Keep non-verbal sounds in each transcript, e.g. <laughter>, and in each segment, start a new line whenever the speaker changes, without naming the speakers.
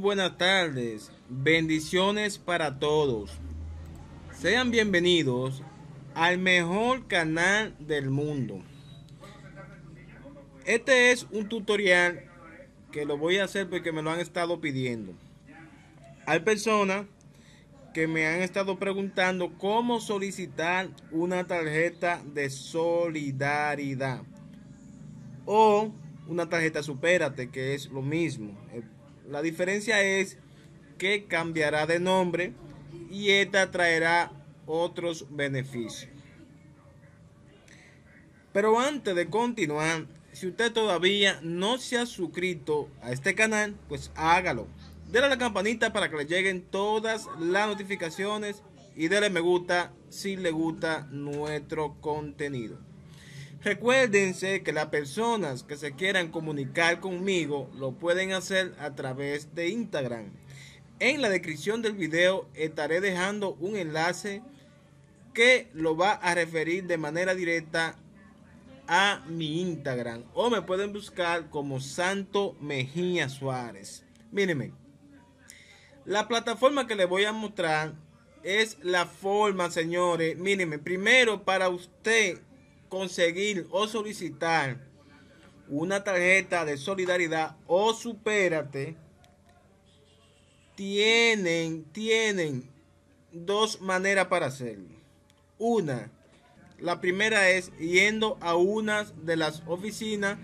buenas tardes. Bendiciones para todos. Sean bienvenidos al mejor canal del mundo. Este es un tutorial que lo voy a hacer porque me lo han estado pidiendo. Hay personas que me han estado preguntando cómo solicitar una tarjeta de solidaridad o una tarjeta supérate que es lo mismo. La diferencia es que cambiará de nombre y esta traerá otros beneficios. Pero antes de continuar, si usted todavía no se ha suscrito a este canal, pues hágalo. Dele a la campanita para que le lleguen todas las notificaciones y dele me gusta si le gusta nuestro contenido. Recuérdense que las personas que se quieran comunicar conmigo lo pueden hacer a través de Instagram. En la descripción del video estaré dejando un enlace que lo va a referir de manera directa a mi Instagram o me pueden buscar como Santo Mejía Suárez. Mírenme. La plataforma que les voy a mostrar es la forma, señores. Mírenme, primero para usted conseguir o solicitar una tarjeta de solidaridad o supérate, tienen, tienen dos maneras para hacerlo. Una, la primera es yendo a una de las oficinas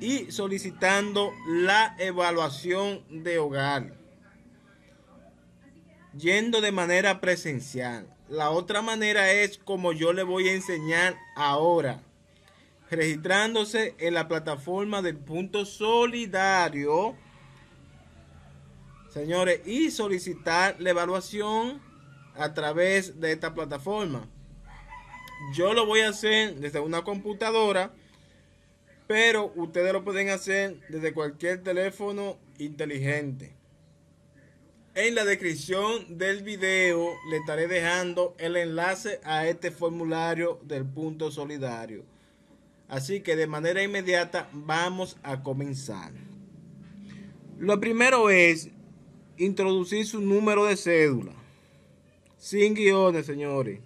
y solicitando la evaluación de hogar. Yendo de manera presencial. La otra manera es como yo le voy a enseñar ahora. Registrándose en la plataforma del punto solidario. Señores, y solicitar la evaluación a través de esta plataforma. Yo lo voy a hacer desde una computadora, pero ustedes lo pueden hacer desde cualquier teléfono inteligente. En la descripción del video le estaré dejando el enlace a este formulario del punto solidario. Así que de manera inmediata vamos a comenzar. Lo primero es introducir su número de cédula. Sin guiones, señores.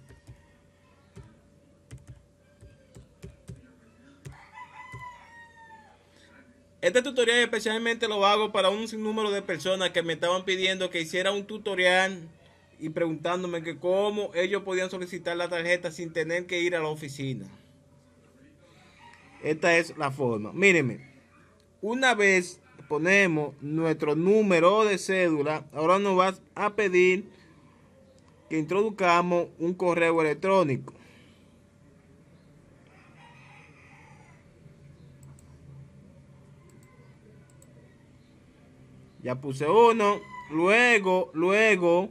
Este tutorial especialmente lo hago para un sinnúmero de personas que me estaban pidiendo que hiciera un tutorial y preguntándome que cómo ellos podían solicitar la tarjeta sin tener que ir a la oficina. Esta es la forma. Mírenme, una vez ponemos nuestro número de cédula, ahora nos vas a pedir que introduzcamos un correo electrónico. Ya puse uno. Luego, luego,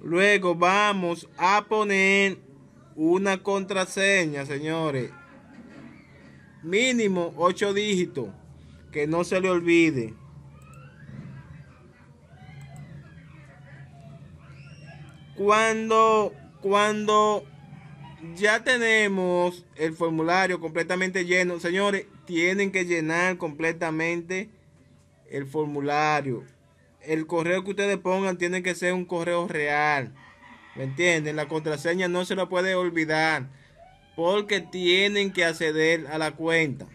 luego vamos a poner una contraseña, señores. Mínimo ocho dígitos. Que no se le olvide. Cuando, cuando ya tenemos el formulario completamente lleno, señores, tienen que llenar completamente el formulario. El correo que ustedes pongan tiene que ser un correo real. ¿Me entienden? La contraseña no se la puede olvidar porque tienen que acceder a la cuenta.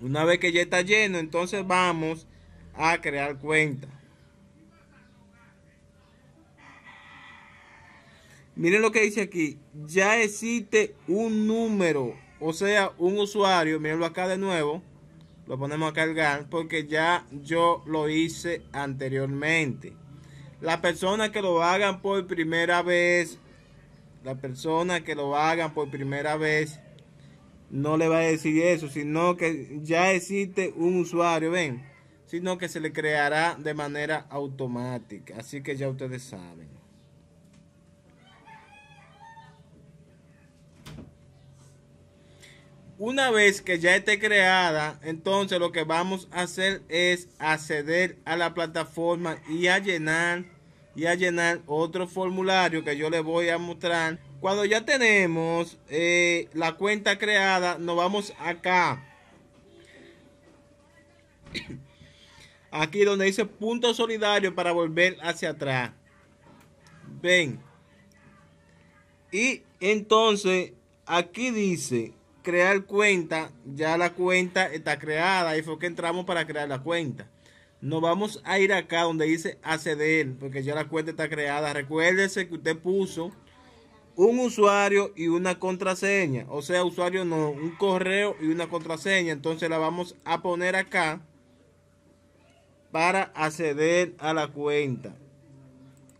Una vez que ya está lleno, entonces vamos a crear cuenta. Miren lo que dice aquí. Ya existe un número, o sea, un usuario. Mirenlo acá de nuevo lo ponemos a cargar porque ya yo lo hice anteriormente. la persona que lo hagan por primera vez, la persona que lo hagan por primera vez, no le va a decir eso, sino que ya existe un usuario, ven, sino que se le creará de manera automática. Así que ya ustedes saben. Una vez que ya esté creada, entonces lo que vamos a hacer es acceder a la plataforma y a llenar y a llenar otro formulario que yo le voy a mostrar. Cuando ya tenemos eh, la cuenta creada, nos vamos acá. <coughs> Aquí donde dice punto solidario para volver hacia atrás. Ven. Y entonces aquí dice crear cuenta, ya la cuenta está creada. y fue que entramos para crear la cuenta. Nos vamos a ir acá donde dice acceder, porque ya la cuenta está creada. Recuérdese que usted puso un usuario y una contraseña. O sea, usuario no, un correo y una contraseña. Entonces la vamos a poner acá para acceder a la cuenta.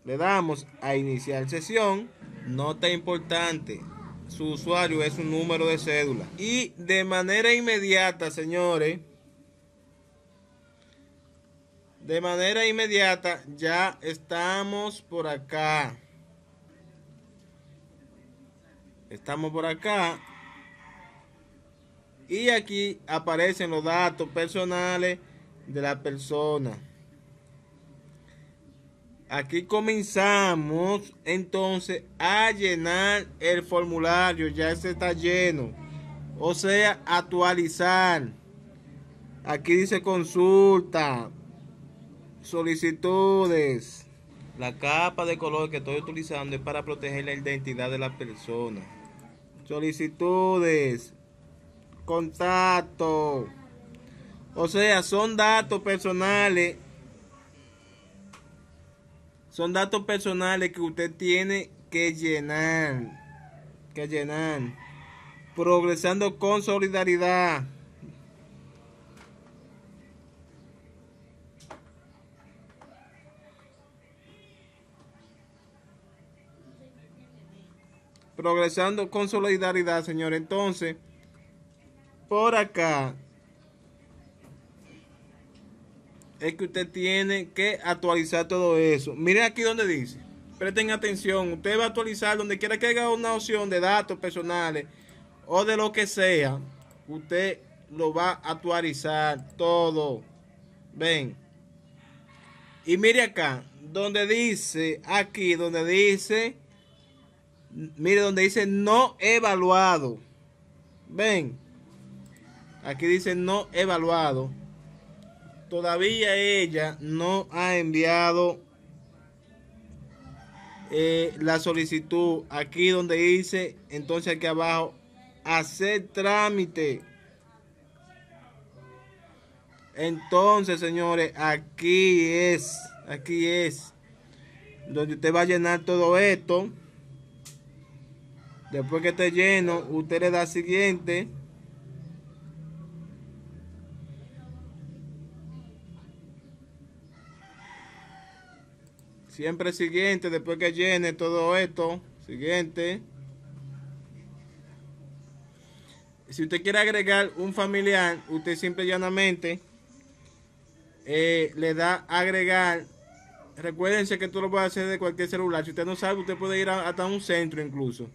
Le damos a iniciar sesión. Nota importante su usuario es un número de cédula. Y de manera inmediata, señores, de manera inmediata ya estamos por acá. Estamos por acá. Y aquí aparecen los datos personales de la persona aquí comenzamos entonces a llenar el formulario. Ya se está lleno. O sea, actualizar. Aquí dice consulta, solicitudes. La capa de color que estoy utilizando es para proteger la identidad de la persona. Solicitudes, contacto. O sea, son datos personales son datos personales que usted tiene que llenar. Que llenar. Progresando con solidaridad. Progresando con solidaridad, señor. Entonces, por acá es que usted tiene que actualizar todo eso. Miren aquí donde dice. Presten atención. Usted va a actualizar donde quiera que haya una opción de datos personales o de lo que sea. Usted lo va a actualizar todo. Ven. Y mire acá. Donde dice, aquí, donde dice, mire donde dice no evaluado. Ven. Aquí dice no evaluado todavía ella no ha enviado eh, la solicitud aquí donde dice entonces aquí abajo hacer trámite entonces señores aquí es aquí es donde usted va a llenar todo esto después que esté lleno usted le da siguiente Siempre siguiente, después que llene todo esto. Siguiente. Si usted quiere agregar un familiar, usted simple y llanamente eh, le da agregar. Recuérdense que tú lo puedes hacer de cualquier celular. Si usted no sabe, usted puede ir hasta un centro incluso.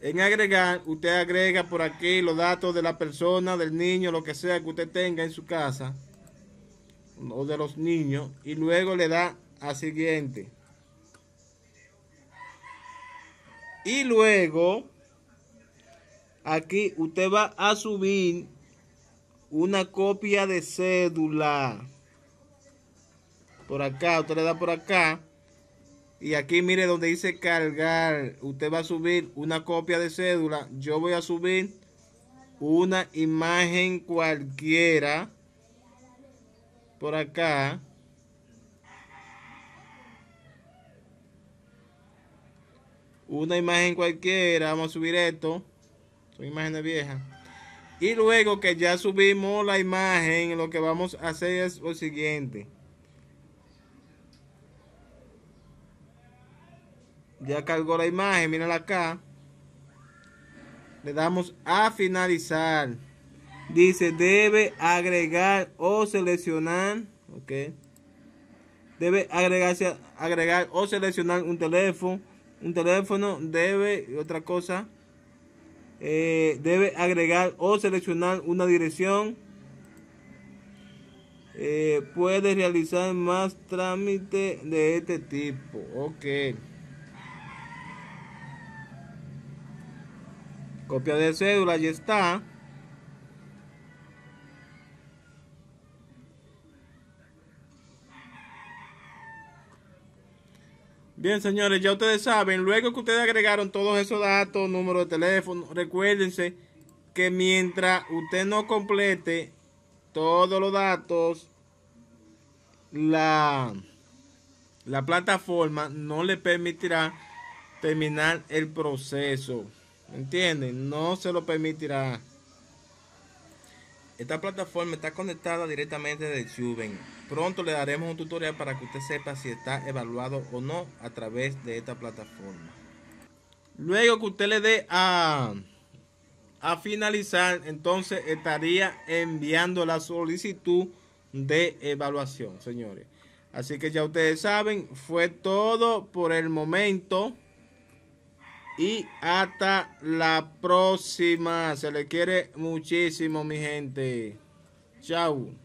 En agregar, usted agrega por aquí los datos de la persona, del niño, lo que sea que usted tenga en su casa o de los niños y luego le da a siguiente. Y luego, aquí usted va a subir una copia de cédula. Por acá, usted le da por acá. Y aquí mire donde dice cargar. Usted va a subir una copia de cédula. Yo voy a subir una imagen cualquiera. Por acá. una imagen cualquiera, vamos a subir esto, son imágenes viejas. Y luego que ya subimos la imagen, lo que vamos a hacer es lo siguiente. Ya cargó la imagen, mírala acá. Le damos a finalizar. Dice, debe agregar o seleccionar. Ok. Debe agregarse, agregar o seleccionar un teléfono un teléfono debe, otra cosa, eh, debe agregar o seleccionar una dirección. Eh, puede realizar más trámites de este tipo. Ok. Copia de cédula, ya está. Bien, señores, ya ustedes saben, luego que ustedes agregaron todos esos datos, número de teléfono, recuérdense que mientras usted no complete todos los datos, la, la plataforma no le permitirá terminar el proceso. ¿Entienden? No se lo permitirá. Esta plataforma está conectada directamente de Juven. Pronto le daremos un tutorial para que usted sepa si está evaluado o no a través de esta plataforma. Luego que usted le dé a, a finalizar, entonces estaría enviando la solicitud de evaluación, señores. Así que ya ustedes saben, fue todo por el momento. Y hasta la próxima. Se le quiere muchísimo, mi gente. Chao.